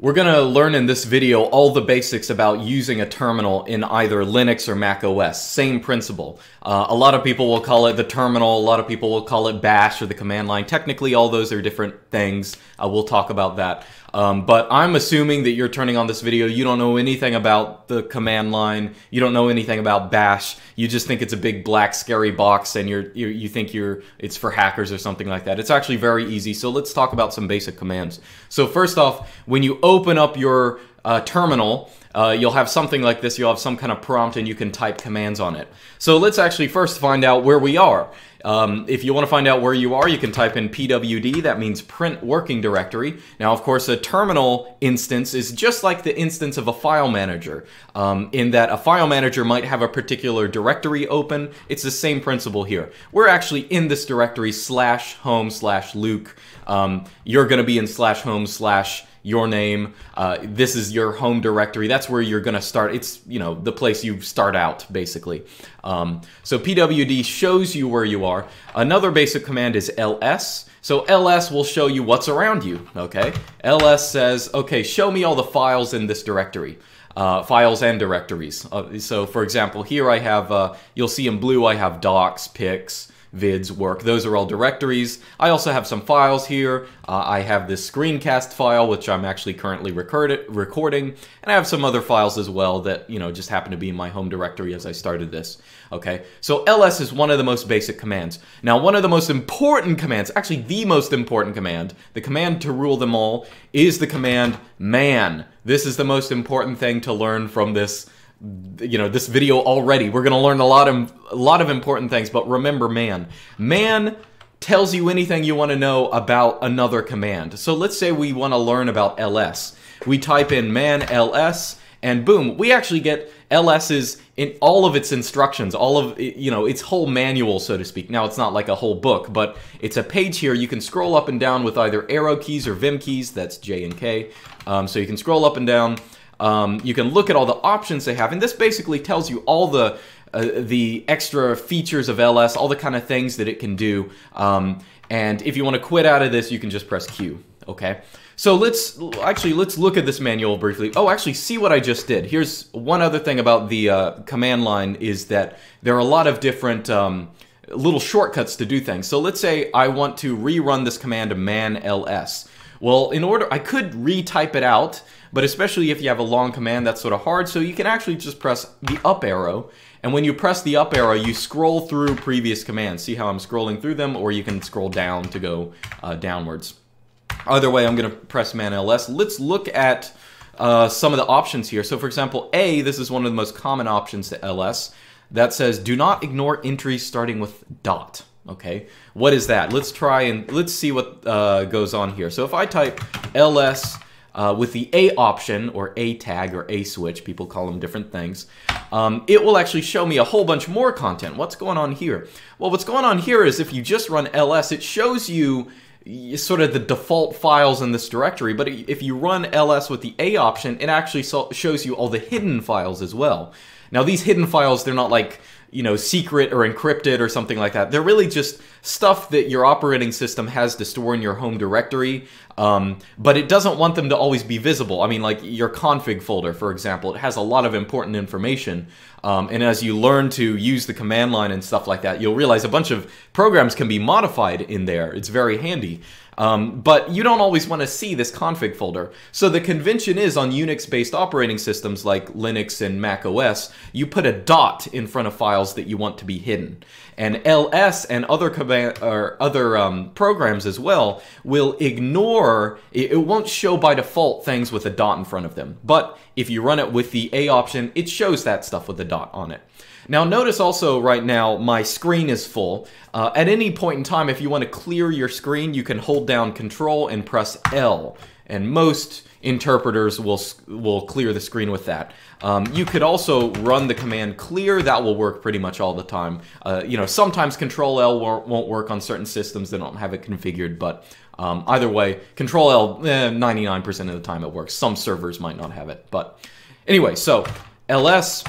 We're going to learn in this video all the basics about using a terminal in either Linux or Mac OS. Same principle. Uh, a lot of people will call it the terminal, a lot of people will call it bash or the command line. Technically, all those are different things. Uh, we'll talk about that. Um, but I'm assuming that you're turning on this video. You don't know anything about the command line. You don't know anything about bash. You just think it's a big black scary box and you're, you you think you're it's for hackers or something like that. It's actually very easy. So let's talk about some basic commands. So first off, when you open up your uh, terminal, uh, you'll have something like this. You'll have some kind of prompt and you can type commands on it. So let's actually first find out where we are. Um, if you want to find out where you are, you can type in pwd, that means print working directory. Now, of course, a terminal instance is just like the instance of a file manager, um, in that a file manager might have a particular directory open. It's the same principle here. We're actually in this directory slash home slash Luke. Um, you're going to be in slash home slash your name. Uh, this is your home directory. That's where you're going to start. It's, you know, the place you start out, basically. Um, so pwd shows you where you are. Another basic command is ls. So ls will show you what's around you, okay? ls says, okay, show me all the files in this directory. Uh, files and directories. Uh, so for example, here I have, uh, you'll see in blue I have docs, pics, vids work. Those are all directories. I also have some files here. Uh, I have this screencast file, which I'm actually currently recording, and I have some other files as well that, you know, just happen to be in my home directory as I started this, okay? So ls is one of the most basic commands. Now, one of the most important commands, actually the most important command, the command to rule them all, is the command man. This is the most important thing to learn from this you know this video already we're going to learn a lot of a lot of important things but remember man man tells you anything you want to know about another command so let's say we want to learn about ls we type in man ls and boom we actually get ls's in all of its instructions all of you know its whole manual so to speak now it's not like a whole book but it's a page here you can scroll up and down with either arrow keys or vim keys that's j and k um, so you can scroll up and down um, you can look at all the options they have, and this basically tells you all the uh, the extra features of LS, all the kind of things that it can do. Um, and if you want to quit out of this, you can just press Q, okay? So let's, actually, let's look at this manual briefly. Oh, actually, see what I just did. Here's one other thing about the uh, command line is that there are a lot of different um, little shortcuts to do things. So let's say I want to rerun this command man ls. Well, in order, I could retype it out, but especially if you have a long command, that's sort of hard. So you can actually just press the up arrow. And when you press the up arrow, you scroll through previous commands. See how I'm scrolling through them, or you can scroll down to go uh, downwards. Either way, I'm gonna press man ls. Let's look at uh, some of the options here. So for example, A, this is one of the most common options to ls. That says, do not ignore entries starting with dot okay? What is that? Let's try and let's see what uh, goes on here. So if I type ls uh, with the A option or A tag or A switch, people call them different things, um, it will actually show me a whole bunch more content. What's going on here? Well, what's going on here is if you just run ls, it shows you sort of the default files in this directory, but if you run ls with the A option, it actually shows you all the hidden files as well. Now, these hidden files, they're not like you know, secret or encrypted or something like that. They're really just stuff that your operating system has to store in your home directory um, but it doesn't want them to always be visible. I mean, like your config folder, for example, it has a lot of important information. Um, and as you learn to use the command line and stuff like that, you'll realize a bunch of programs can be modified in there. It's very handy. Um, but you don't always want to see this config folder. So the convention is on Unix-based operating systems like Linux and Mac OS, you put a dot in front of files that you want to be hidden. And ls and other, command, or other um, programs as well will ignore or it won't show by default things with a dot in front of them. But if you run it with the A option, it shows that stuff with a dot on it. Now notice also right now my screen is full. Uh, at any point in time, if you want to clear your screen, you can hold down control and press L. And most interpreters will, will clear the screen with that. Um, you could also run the command clear. That will work pretty much all the time. Uh, you know, sometimes control L won't, won't work on certain systems that don't have it configured, but um, either way, Control L, 99% eh, of the time it works. Some servers might not have it, but anyway, so ls,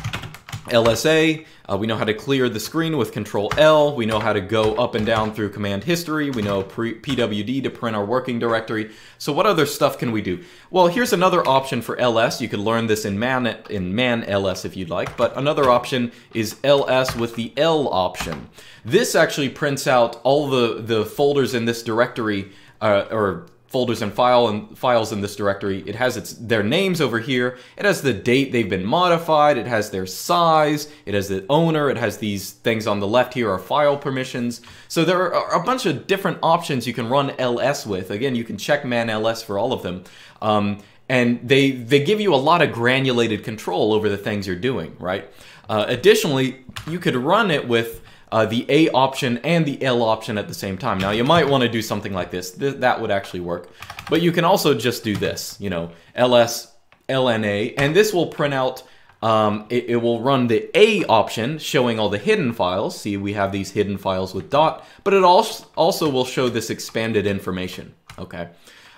lsa, uh, we know how to clear the screen with Control L. We know how to go up and down through command history. We know pwd to print our working directory. So what other stuff can we do? Well, here's another option for ls. You could learn this in man in man ls if you'd like, but another option is ls with the L option. This actually prints out all the the folders in this directory uh, or folders and file and files in this directory. It has its their names over here. It has the date they've been modified. It has their size. It has the owner. It has these things on the left here are file permissions. So there are a bunch of different options you can run ls with. Again, you can check man ls for all of them. Um, and they, they give you a lot of granulated control over the things you're doing, right? Uh, additionally, you could run it with uh, the A option and the L option at the same time. Now you might want to do something like this. Th that would actually work. But you can also just do this, you know, ls lna, and this will print out, um, it, it will run the A option showing all the hidden files. See, we have these hidden files with dot, but it also, also will show this expanded information, okay?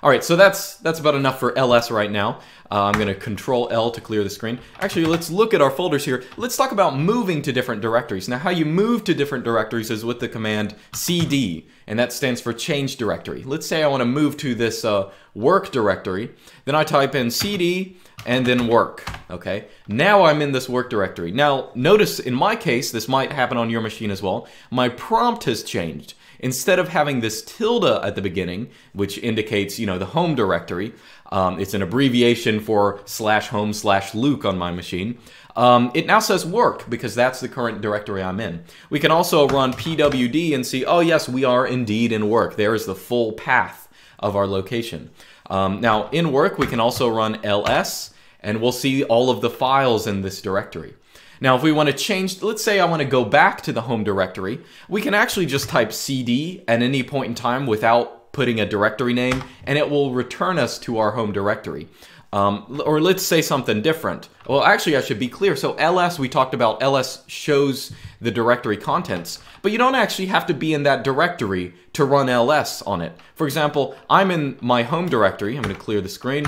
All right, so that's that's about enough for ls right now. Uh, I'm gonna control L to clear the screen. Actually, let's look at our folders here. Let's talk about moving to different directories. Now, how you move to different directories is with the command cd, and that stands for change directory. Let's say I wanna move to this uh, work directory. Then I type in cd and then work, okay? Now I'm in this work directory. Now, notice in my case, this might happen on your machine as well, my prompt has changed. Instead of having this tilde at the beginning, which indicates, you know, the home directory, um, it's an abbreviation for slash home slash Luke on my machine. Um, it now says work because that's the current directory I'm in. We can also run pwd and see, oh yes, we are indeed in work. There is the full path of our location. Um, now in work, we can also run ls and we'll see all of the files in this directory. Now, if we want to change, let's say I want to go back to the home directory, we can actually just type cd at any point in time without putting a directory name, and it will return us to our home directory. Um, or let's say something different. Well, actually, I should be clear. So ls, we talked about ls shows the directory contents, but you don't actually have to be in that directory to run ls on it. For example, I'm in my home directory. I'm going to clear the screen.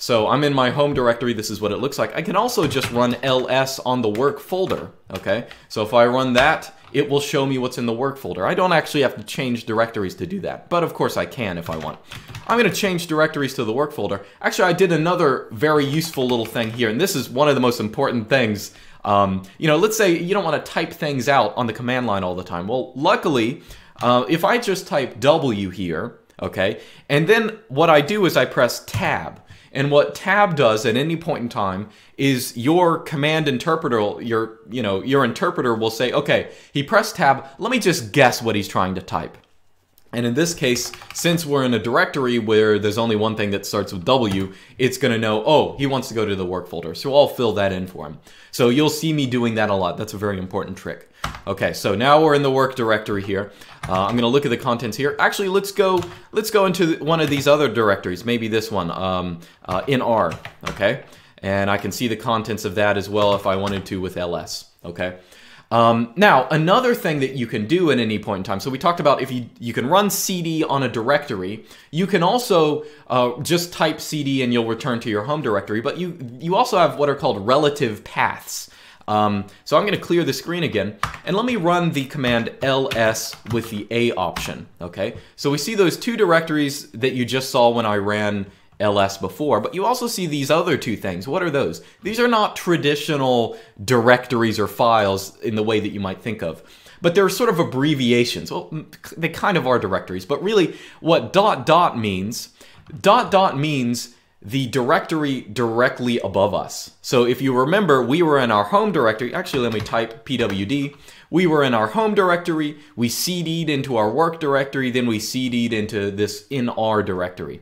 So I'm in my home directory, this is what it looks like. I can also just run ls on the work folder, okay? So if I run that, it will show me what's in the work folder. I don't actually have to change directories to do that, but of course I can if I want. I'm gonna change directories to the work folder. Actually, I did another very useful little thing here, and this is one of the most important things um, you know, let's say you don't want to type things out on the command line all the time. Well, luckily, uh, if I just type W here, okay, and then what I do is I press tab. And what tab does at any point in time is your command interpreter, your, you know, your interpreter will say, okay, he pressed tab, let me just guess what he's trying to type. And in this case, since we're in a directory where there's only one thing that starts with W, it's going to know, oh, he wants to go to the work folder. So I'll fill that in for him. So you'll see me doing that a lot. That's a very important trick. Okay, so now we're in the work directory here. Uh, I'm going to look at the contents here. Actually, let's go let's go into one of these other directories, maybe this one, um, uh, in R, okay? And I can see the contents of that as well if I wanted to with ls, okay? Um, now, another thing that you can do at any point in time, so we talked about if you, you can run cd on a directory, you can also uh, just type cd and you'll return to your home directory, but you, you also have what are called relative paths. Um, so I'm going to clear the screen again, and let me run the command ls with the a option, okay? So we see those two directories that you just saw when I ran LS before, but you also see these other two things. What are those? These are not traditional directories or files in the way that you might think of, but they're sort of abbreviations. Well, they kind of are directories, but really what dot dot means, dot dot means the directory directly above us. So if you remember, we were in our home directory. Actually, let me type pwd. We were in our home directory. We cd'd into our work directory. Then we cd'd into this in our directory.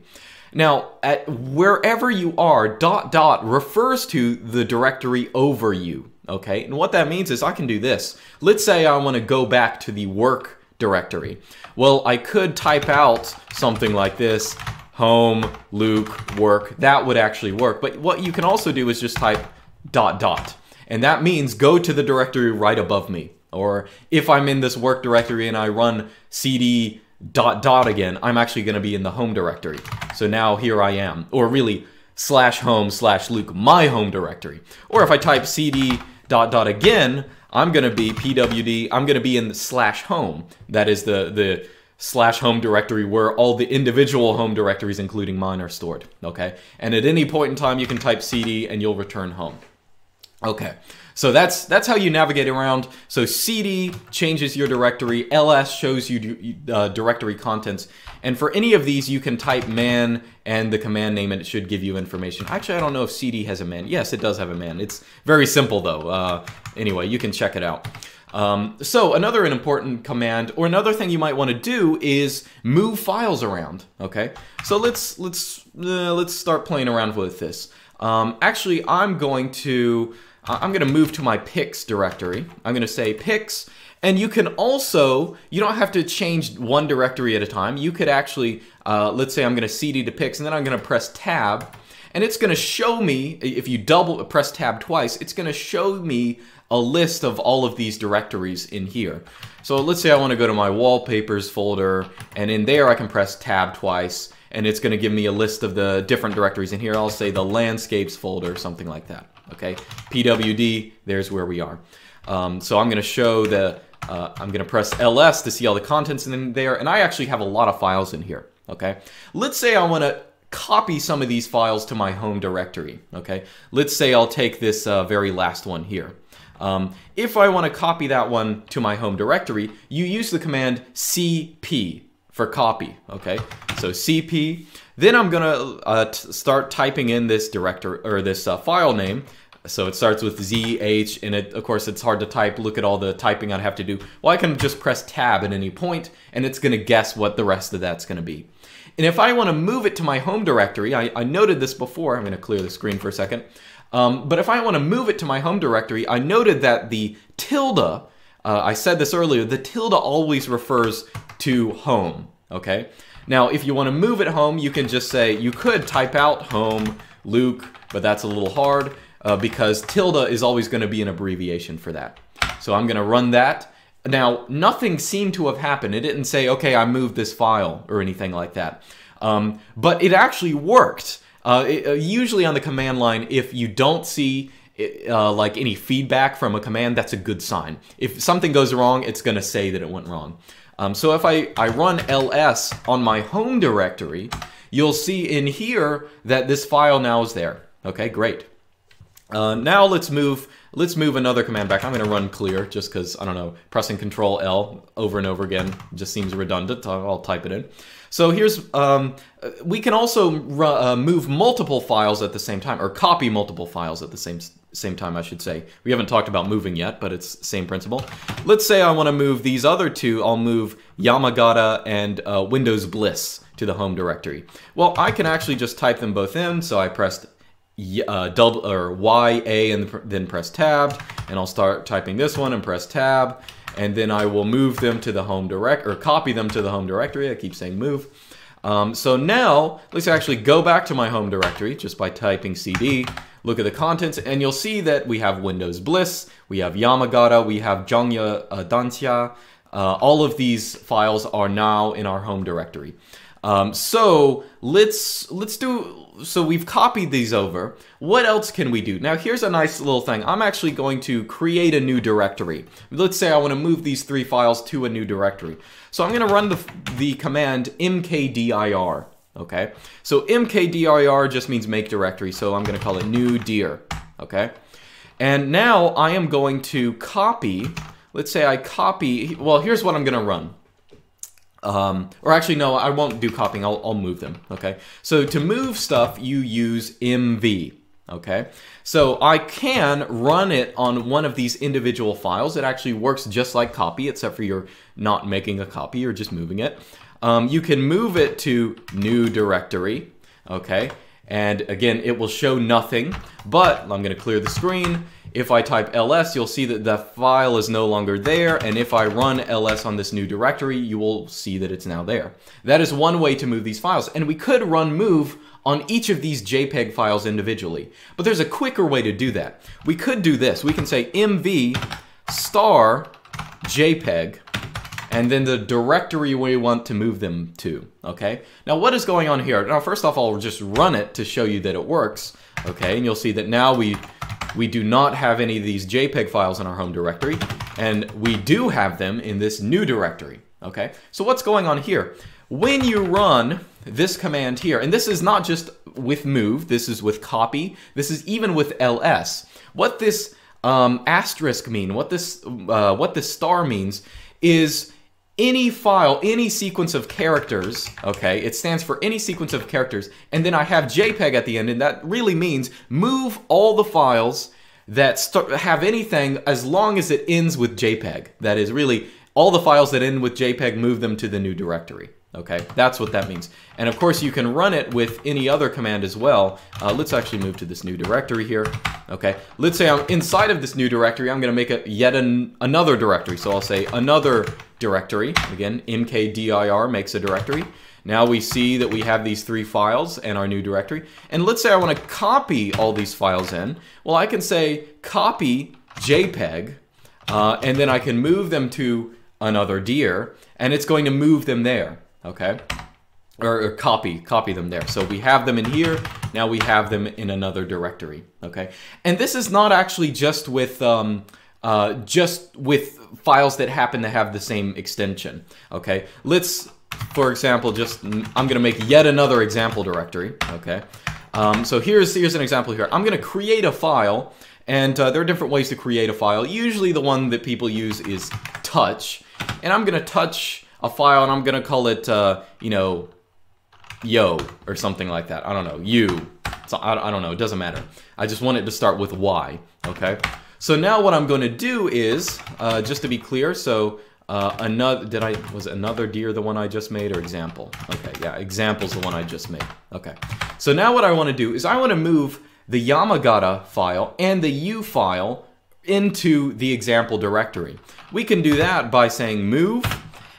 Now, at wherever you are, dot dot refers to the directory over you, okay? And what that means is I can do this. Let's say I wanna go back to the work directory. Well, I could type out something like this, home, Luke, work, that would actually work. But what you can also do is just type dot dot. And that means go to the directory right above me. Or if I'm in this work directory and I run cd dot dot again, I'm actually going to be in the home directory. So now here I am, or really slash home slash Luke, my home directory. Or if I type cd dot dot again, I'm going to be pwd, I'm going to be in slash home. That is the, the slash home directory where all the individual home directories, including mine, are stored. Okay. And at any point in time, you can type cd and you'll return home. Okay. So that's that's how you navigate around. So CD changes your directory, LS shows you uh, directory contents, and for any of these you can type man and the command name and it should give you information. Actually, I don't know if CD has a man. Yes, it does have a man. It's very simple though. Uh, anyway, you can check it out. Um, so another an important command or another thing you might want to do is move files around. Okay, so let's let's uh, let's start playing around with this. Um, actually, I'm going to I'm gonna move to my picks directory. I'm gonna say picks, and you can also, you don't have to change one directory at a time. You could actually, uh, let's say I'm gonna cd to picks, and then I'm gonna press tab, and it's gonna show me, if you double uh, press tab twice, it's gonna show me a list of all of these directories in here. So let's say I wanna go to my wallpapers folder, and in there I can press tab twice, and it's gonna give me a list of the different directories in here. I'll say the landscapes folder, something like that okay? PWD, there's where we are. Um, so I'm gonna show the, uh, I'm gonna press ls to see all the contents in there, and I actually have a lot of files in here, okay? Let's say I wanna copy some of these files to my home directory, okay? Let's say I'll take this uh, very last one here. Um, if I wanna copy that one to my home directory, you use the command cp for copy, okay? So cp, then I'm gonna uh, start typing in this director or this uh, file name. So it starts with ZH, and it, of course it's hard to type. Look at all the typing I'd have to do. Well, I can just press tab at any point, and it's gonna guess what the rest of that's gonna be. And if I wanna move it to my home directory, I, I noted this before, I'm gonna clear the screen for a second. Um, but if I wanna move it to my home directory, I noted that the tilde, uh, I said this earlier, the tilde always refers to home, okay? Now, if you want to move it home, you can just say, you could type out home Luke, but that's a little hard uh, because tilde is always going to be an abbreviation for that. So I'm going to run that. Now, nothing seemed to have happened. It didn't say, okay, I moved this file or anything like that. Um, but it actually worked. Uh, it, uh, usually on the command line, if you don't see uh, like any feedback from a command, that's a good sign. If something goes wrong, it's going to say that it went wrong. Um, so if I, I run ls on my home directory, you'll see in here that this file now is there. Okay, great. Uh, now let's move let's move another command back. I'm going to run clear just because, I don't know, pressing Control L over and over again just seems redundant. I'll, I'll type it in. So here's, um, we can also uh, move multiple files at the same time, or copy multiple files at the same same time, I should say. We haven't talked about moving yet, but it's same principle. Let's say I want to move these other two. I'll move Yamagata and uh, Windows Bliss to the home directory. Well, I can actually just type them both in. So I pressed uh, double or Y A and then press tab, and I'll start typing this one and press tab, and then I will move them to the home direct or copy them to the home directory. I keep saying move. Um, so now, let's actually go back to my home directory just by typing cd, look at the contents, and you'll see that we have Windows Bliss, we have Yamagata, we have Jongya uh, Dantia. Uh, all of these files are now in our home directory. Um, so let's let's do so we've copied these over. What else can we do? Now here's a nice little thing. I'm actually going to create a new directory. Let's say I want to move these three files to a new directory. So I'm going to run the, the command mkdir, okay? So mkdir just means make directory, so I'm going to call it new dir, okay? And now I am going to copy, let's say I copy, well here's what I'm going to run um, or actually no, I won't do copying, I'll, I'll move them, okay? So to move stuff, you use MV, okay? So I can run it on one of these individual files. It actually works just like copy, except for you're not making a copy, you're just moving it. Um, you can move it to new directory, okay? And again, it will show nothing, but I'm gonna clear the screen if I type ls, you'll see that the file is no longer there, and if I run ls on this new directory, you will see that it's now there. That is one way to move these files, and we could run move on each of these JPEG files individually. But there's a quicker way to do that. We could do this. We can say mv star JPEG, and then the directory we want to move them to, okay? Now what is going on here? Now first off, I'll just run it to show you that it works, okay? And you'll see that now we, we do not have any of these JPEG files in our home directory, and we do have them in this new directory, okay? So what's going on here? When you run this command here, and this is not just with move, this is with copy, this is even with ls. What this um, asterisk mean, what this, uh, what this star means is any file, any sequence of characters, okay, it stands for any sequence of characters, and then I have JPEG at the end, and that really means move all the files that have anything as long as it ends with JPEG. That is really all the files that end with JPEG, move them to the new directory. Okay, that's what that means. And of course, you can run it with any other command as well. Uh, let's actually move to this new directory here. Okay, let's say I'm inside of this new directory, I'm gonna make a, yet an, another directory. So I'll say another directory. Again, mkdir makes a directory. Now we see that we have these three files and our new directory. And let's say I wanna copy all these files in. Well, I can say copy JPEG, uh, and then I can move them to another dir, and it's going to move them there okay? Or, or, copy, copy them there. So we have them in here, now we have them in another directory, okay? And this is not actually just with, um, uh, just with files that happen to have the same extension, okay? Let's, for example, just, I'm gonna make yet another example directory, okay? Um, so here's, here's an example here. I'm gonna create a file, and uh, there are different ways to create a file. Usually the one that people use is touch, and I'm gonna touch a file and I'm gonna call it, uh, you know, yo or something like that. I don't know, you. So I, I don't know, it doesn't matter. I just want it to start with y, okay? So now what I'm gonna do is, uh, just to be clear, so uh, another, did I, was another deer the one I just made or example? Okay, yeah, example's the one I just made. Okay, so now what I wanna do is I wanna move the Yamagata file and the U file into the example directory. We can do that by saying move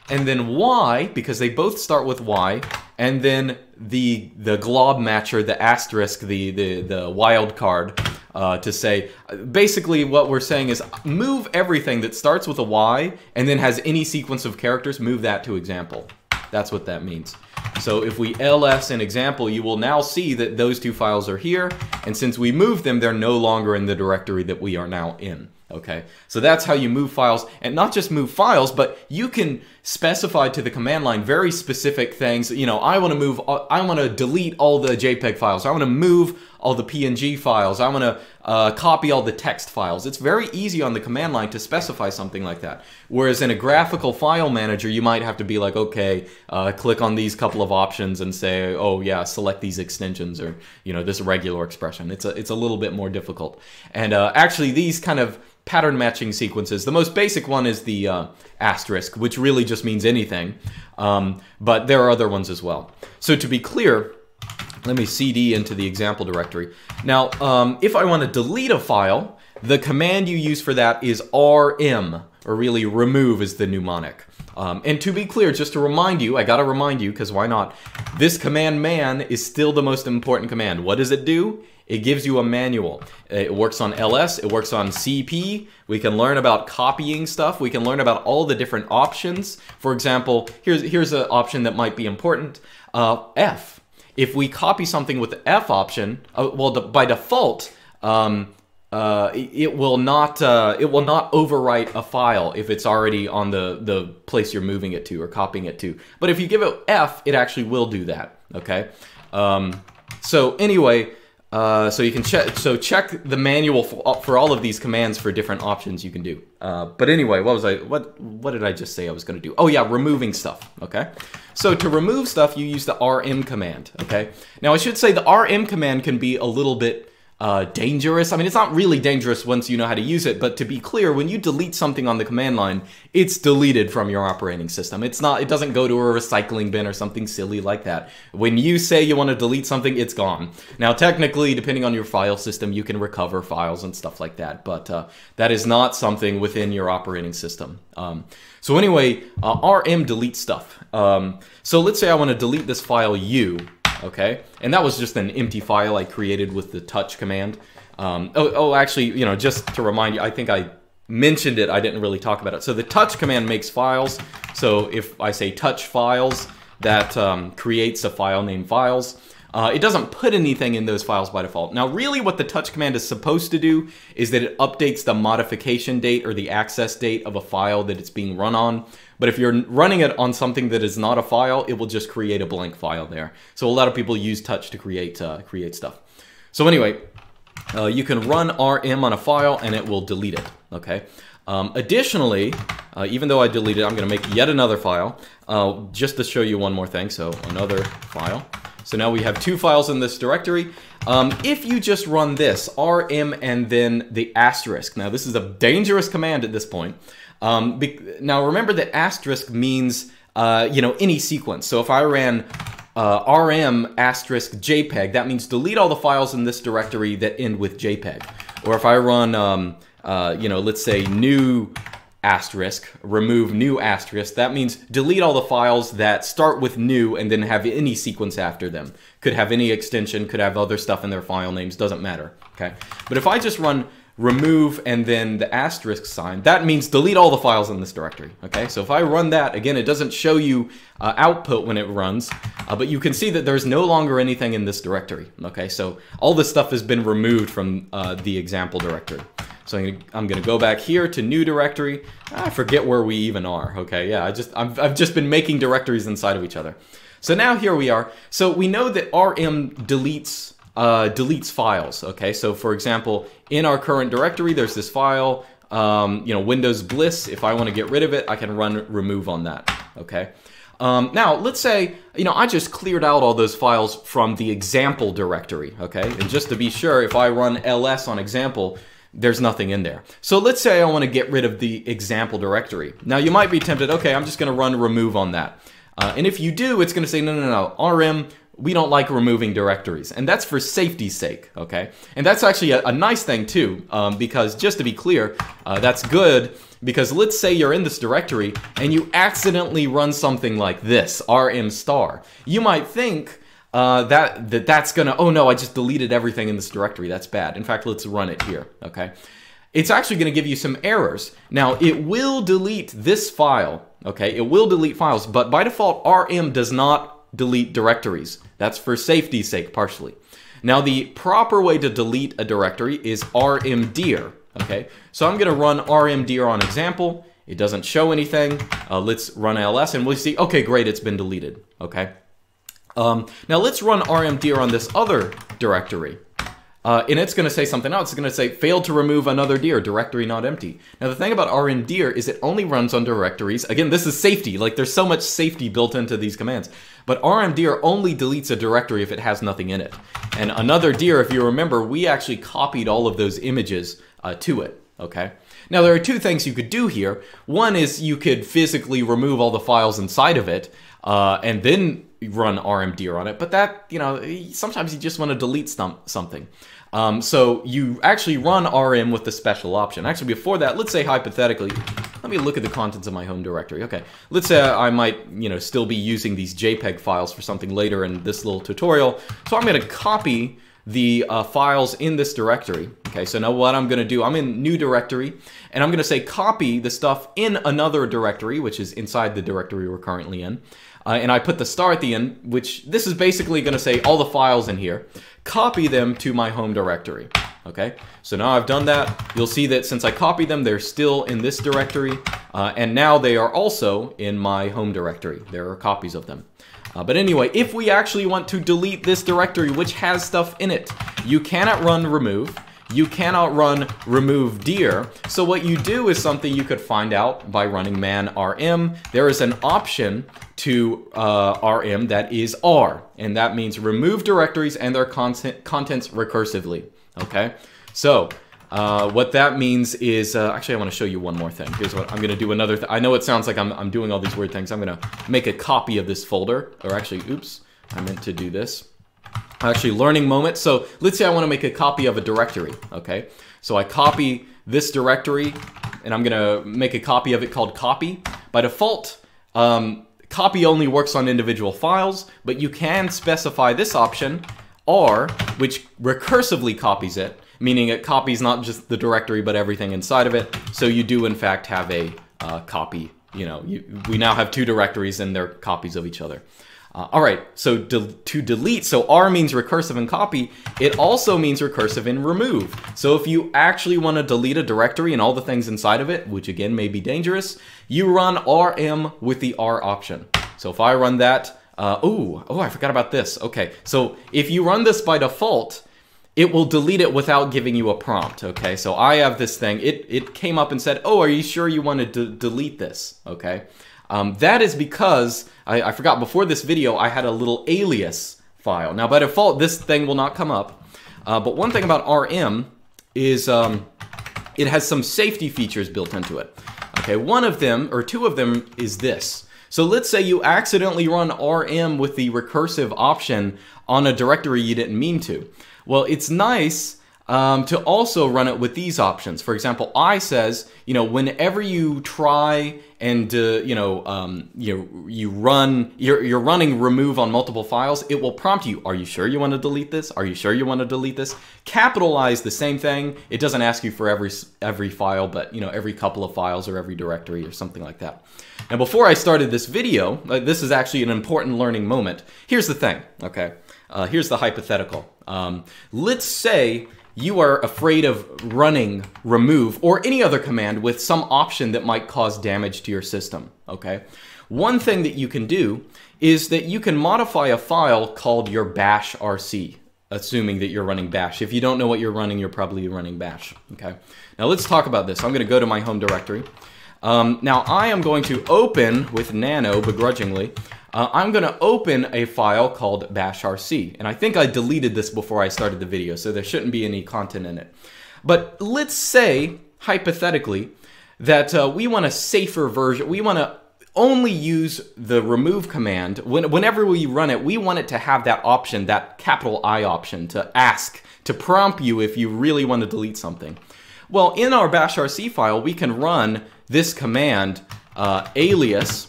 and then Y, because they both start with Y, and then the the glob matcher, the asterisk, the the, the wild card, uh, to say basically what we're saying is move everything that starts with a Y and then has any sequence of characters, move that to example. That's what that means. So if we ls an example, you will now see that those two files are here, and since we moved them, they're no longer in the directory that we are now in. Okay, so that's how you move files, and not just move files, but you can specify to the command line very specific things. You know, I want to move, I want to delete all the JPEG files, I want to move all the PNG files, I want to uh, copy all the text files. It's very easy on the command line to specify something like that. Whereas in a graphical file manager, you might have to be like, okay, uh, click on these couple of options and say, oh yeah, select these extensions or you know this regular expression. It's a it's a little bit more difficult. And uh, actually, these kind of pattern matching sequences. The most basic one is the uh, asterisk, which really just means anything, um, but there are other ones as well. So to be clear, let me cd into the example directory. Now, um, if I want to delete a file, the command you use for that is rm, or really remove is the mnemonic. Um, and to be clear, just to remind you, I gotta remind you, because why not? This command man is still the most important command. What does it do? It gives you a manual. Uh, it works on LS, it works on CP. We can learn about copying stuff. We can learn about all the different options. For example, here's, here's an option that might be important, uh, F. If we copy something with the F option, uh, well, the, by default, um, uh, it will not uh, it will not overwrite a file if it's already on the the place you're moving it to or copying it to. But if you give it F, it actually will do that. Okay. Um, so anyway, uh, so you can check. So check the manual for, uh, for, all of these commands for different options you can do. Uh, but anyway, what was I? What what did I just say I was going to do? Oh yeah, removing stuff. Okay. So to remove stuff, you use the rm command. Okay. Now I should say the rm command can be a little bit uh, dangerous. I mean, it's not really dangerous once you know how to use it, but to be clear, when you delete something on the command line, it's deleted from your operating system. It's not, it doesn't go to a recycling bin or something silly like that. When you say you want to delete something, it's gone. Now, technically, depending on your file system, you can recover files and stuff like that, but uh, that is not something within your operating system. Um, so anyway, uh, rm delete stuff. Um, so let's say I want to delete this file u okay? And that was just an empty file I created with the touch command. Um, oh, oh, actually, you know, just to remind you, I think I mentioned it, I didn't really talk about it. So the touch command makes files. So if I say touch files, that um, creates a file named files. Uh, it doesn't put anything in those files by default. Now, really what the touch command is supposed to do is that it updates the modification date or the access date of a file that it's being run on. But if you're running it on something that is not a file, it will just create a blank file there. So a lot of people use touch to create, uh, create stuff. So anyway, uh, you can run RM on a file and it will delete it, okay? Um, additionally, uh, even though I deleted, I'm gonna make yet another file, uh, just to show you one more thing, so another file. So now we have two files in this directory. Um, if you just run this, rm and then the asterisk, now this is a dangerous command at this point, um, now remember that asterisk means uh, you know any sequence. So if I ran uh, rm asterisk jpeg, that means delete all the files in this directory that end with jpeg. Or if I run um, uh, you know let's say new asterisk, remove new asterisk, that means delete all the files that start with new and then have any sequence after them. Could have any extension, could have other stuff in their file names, doesn't matter, okay? But if I just run remove and then the asterisk sign, that means delete all the files in this directory, okay? So if I run that, again, it doesn't show you uh, output when it runs, uh, but you can see that there's no longer anything in this directory, okay? So all this stuff has been removed from uh, the example directory. So I'm gonna, go back here to new directory. Ah, I forget where we even are, okay? Yeah, I just, I've, I've just been making directories inside of each other. So now here we are. So we know that rm deletes uh, deletes files. Okay, so for example, in our current directory, there's this file, um, you know, Windows Bliss. If I want to get rid of it, I can run remove on that. Okay. Um, now, let's say, you know, I just cleared out all those files from the example directory, okay? And just to be sure, if I run ls on example, there's nothing in there. So let's say I want to get rid of the example directory. Now, you might be tempted, okay, I'm just going to run remove on that. Uh, and if you do, it's going to say, no, no, no, rm we don't like removing directories. And that's for safety's sake, okay? And that's actually a, a nice thing too, um, because just to be clear, uh, that's good because let's say you're in this directory and you accidentally run something like this, rm star. You might think uh, that, that that's gonna, oh no, I just deleted everything in this directory, that's bad. In fact, let's run it here, okay? It's actually gonna give you some errors. Now, it will delete this file, okay? It will delete files, but by default, rm does not delete directories. That's for safety's sake, partially. Now, the proper way to delete a directory is rmdir, okay? So I'm gonna run rmdir on example. It doesn't show anything. Uh, let's run ls and we'll see, okay, great, it's been deleted, okay? Um, now let's run rmdir on this other directory. Uh, and it's going to say something else. It's going to say, failed to remove another dir, directory not empty. Now, the thing about rmdir is it only runs on directories. Again, this is safety. Like, there's so much safety built into these commands. But rmdir only deletes a directory if it has nothing in it. And another dir, if you remember, we actually copied all of those images uh, to it, okay? Now there are two things you could do here. One is you could physically remove all the files inside of it uh, and then run rmdir on it, but that, you know, sometimes you just want to delete some something. Um, so you actually run RM with the special option. Actually, before that, let's say hypothetically, let me look at the contents of my home directory. Okay, let's say I might, you know, still be using these JPEG files for something later in this little tutorial. So I'm gonna copy the uh, files in this directory. Okay, so now what I'm gonna do, I'm in new directory, and I'm gonna say copy the stuff in another directory, which is inside the directory we're currently in uh, and I put the star at the end, which this is basically going to say all the files in here, copy them to my home directory. Okay, so now I've done that. You'll see that since I copied them, they're still in this directory, uh, and now they are also in my home directory. There are copies of them. Uh, but anyway, if we actually want to delete this directory, which has stuff in it, you cannot run remove you cannot run remove deer. So what you do is something you could find out by running man rm. There is an option to uh, rm that is r, and that means remove directories and their content, contents recursively, okay? So uh, what that means is, uh, actually I wanna show you one more thing. Here's what, I'm gonna do another I know it sounds like I'm, I'm doing all these weird things. I'm gonna make a copy of this folder, or actually, oops, I meant to do this actually learning moment. So let's say I want to make a copy of a directory, okay? So I copy this directory and I'm gonna make a copy of it called copy. By default, um, copy only works on individual files, but you can specify this option R, which recursively copies it, meaning it copies not just the directory, but everything inside of it. So you do in fact have a uh, copy, you know, you, we now have two directories and they're copies of each other. Uh, all right, so de to delete, so R means recursive and copy, it also means recursive and remove. So if you actually want to delete a directory and all the things inside of it, which again may be dangerous, you run RM with the R option. So if I run that, uh, oh, oh, I forgot about this. Okay, so if you run this by default, it will delete it without giving you a prompt. Okay, so I have this thing. It it came up and said, "Oh, are you sure you want to delete this?" Okay, um, that is because, I, I forgot, before this video I had a little alias file. Now by default this thing will not come up, uh, but one thing about RM is um, it has some safety features built into it. Okay, one of them, or two of them, is this. So let's say you accidentally run RM with the recursive option on a directory you didn't mean to. Well, it's nice um, to also run it with these options. For example, I says, you know, whenever you try and, uh, you know, um, you, you run, you're, you're running remove on multiple files, it will prompt you, are you sure you want to delete this? Are you sure you want to delete this? Capitalize the same thing. It doesn't ask you for every, every file, but, you know, every couple of files or every directory or something like that. Now, before I started this video, uh, this is actually an important learning moment. Here's the thing, okay? Uh, here's the hypothetical. Um, let's say you are afraid of running, remove, or any other command with some option that might cause damage to your system, okay? One thing that you can do is that you can modify a file called your bash rc, assuming that you're running bash. If you don't know what you're running, you're probably running bash, okay? Now let's talk about this. I'm gonna go to my home directory. Um, now I am going to open with nano begrudgingly uh, I'm gonna open a file called bashrc. And I think I deleted this before I started the video, so there shouldn't be any content in it. But let's say, hypothetically, that uh, we want a safer version, we wanna only use the remove command. When, whenever we run it, we want it to have that option, that capital I option to ask, to prompt you if you really want to delete something. Well, in our bashrc file, we can run this command uh, alias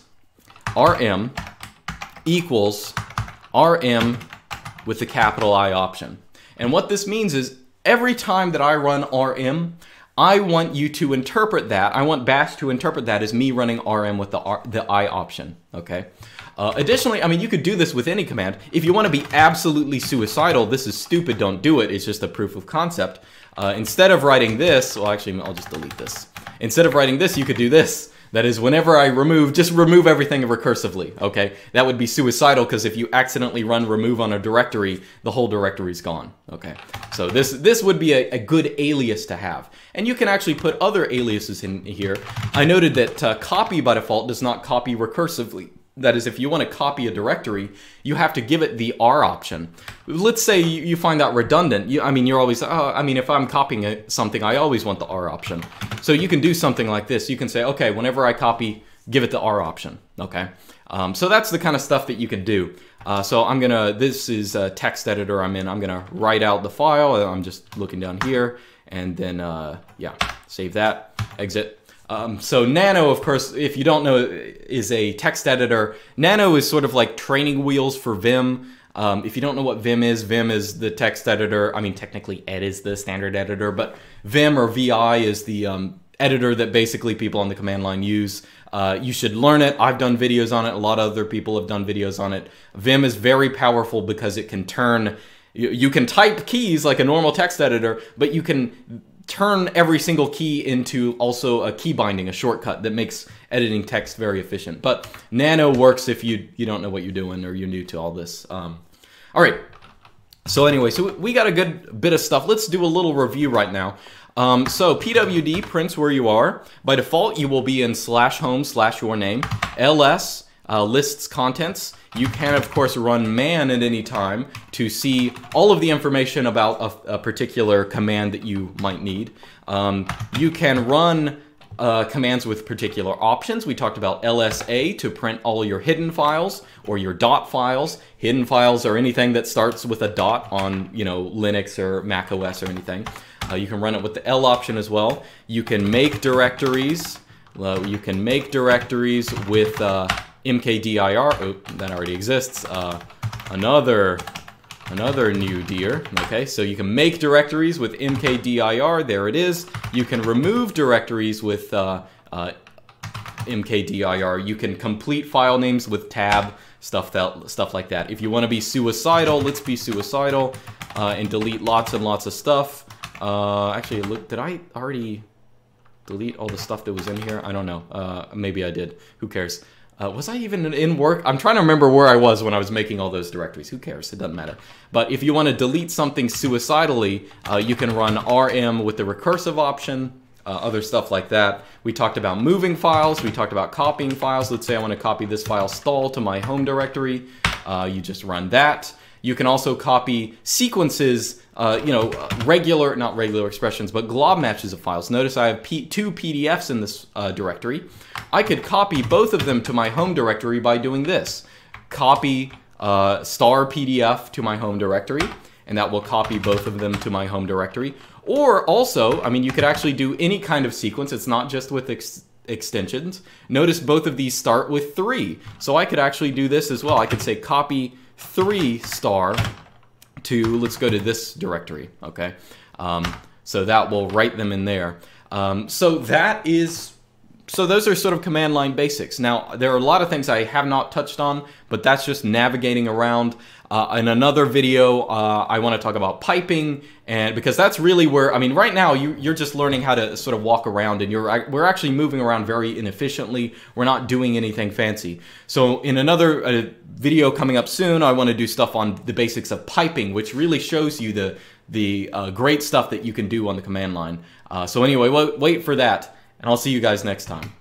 rm equals RM with the capital I option. And what this means is every time that I run RM, I want you to interpret that. I want Bash to interpret that as me running RM with the, R, the I option, okay? Uh, additionally, I mean, you could do this with any command. If you want to be absolutely suicidal, this is stupid, don't do it. It's just a proof of concept. Uh, instead of writing this, well, actually, I'll just delete this. Instead of writing this, you could do this. That is, whenever I remove, just remove everything recursively, okay? That would be suicidal because if you accidentally run remove on a directory, the whole directory's gone, okay? So this, this would be a, a good alias to have. And you can actually put other aliases in here. I noted that uh, copy by default does not copy recursively. That is, if you want to copy a directory, you have to give it the R option. Let's say you find that redundant. You, I mean, you're always, oh, I mean, if I'm copying something, I always want the R option. So you can do something like this. You can say, okay, whenever I copy, give it the R option, okay? Um, so that's the kind of stuff that you can do. Uh, so I'm gonna, this is a text editor I'm in. I'm gonna write out the file. I'm just looking down here and then, uh, yeah, save that, exit. Um, so Nano, of course, if you don't know, is a text editor. Nano is sort of like training wheels for Vim. Um, if you don't know what Vim is, Vim is the text editor. I mean, technically, Ed is the standard editor, but Vim or VI is the um, editor that basically people on the command line use. Uh, you should learn it. I've done videos on it. A lot of other people have done videos on it. Vim is very powerful because it can turn you, you, can type keys like a normal text editor, but you can turn every single key into also a key binding, a shortcut that makes editing text very efficient. But Nano works if you, you don't know what you're doing or you're new to all this. Um, all right. So anyway, so we got a good bit of stuff. Let's do a little review right now. Um, so PWD prints where you are. By default, you will be in slash home slash your name. LS uh, lists contents. You can, of course, run man at any time to see all of the information about a, a particular command that you might need. Um, you can run uh, commands with particular options. We talked about LSA to print all your hidden files or your dot files. Hidden files are anything that starts with a dot on, you know, Linux or Mac OS or anything. Uh, you can run it with the L option as well. You can make directories. you can make directories with uh, mkdir, oh, that already exists, uh, another another new dir, okay? So you can make directories with mkdir, there it is. You can remove directories with uh, uh, mkdir. You can complete file names with tab, stuff, that, stuff like that. If you wanna be suicidal, let's be suicidal uh, and delete lots and lots of stuff. Uh, actually, look, did I already delete all the stuff that was in here? I don't know, uh, maybe I did, who cares? Uh, was I even in work? I'm trying to remember where I was when I was making all those directories. Who cares? It doesn't matter. But if you want to delete something suicidally, uh, you can run rm with the recursive option, uh, other stuff like that. We talked about moving files. We talked about copying files. Let's say I want to copy this file stall to my home directory. Uh, you just run that. You can also copy sequences uh, you know, regular, not regular expressions, but glob matches of files. Notice I have P two PDFs in this uh, directory. I could copy both of them to my home directory by doing this. Copy uh, star PDF to my home directory, and that will copy both of them to my home directory. Or also, I mean, you could actually do any kind of sequence. It's not just with ex extensions. Notice both of these start with three. So I could actually do this as well. I could say copy three star to, let's go to this directory, okay? Um, so that will write them in there. Um, so that is so those are sort of command line basics. Now, there are a lot of things I have not touched on, but that's just navigating around. Uh, in another video, uh, I want to talk about piping, and because that's really where, I mean, right now you, you're just learning how to sort of walk around and you're, we're actually moving around very inefficiently. We're not doing anything fancy. So in another uh, video coming up soon, I want to do stuff on the basics of piping, which really shows you the, the uh, great stuff that you can do on the command line. Uh, so anyway, wait for that and I'll see you guys next time.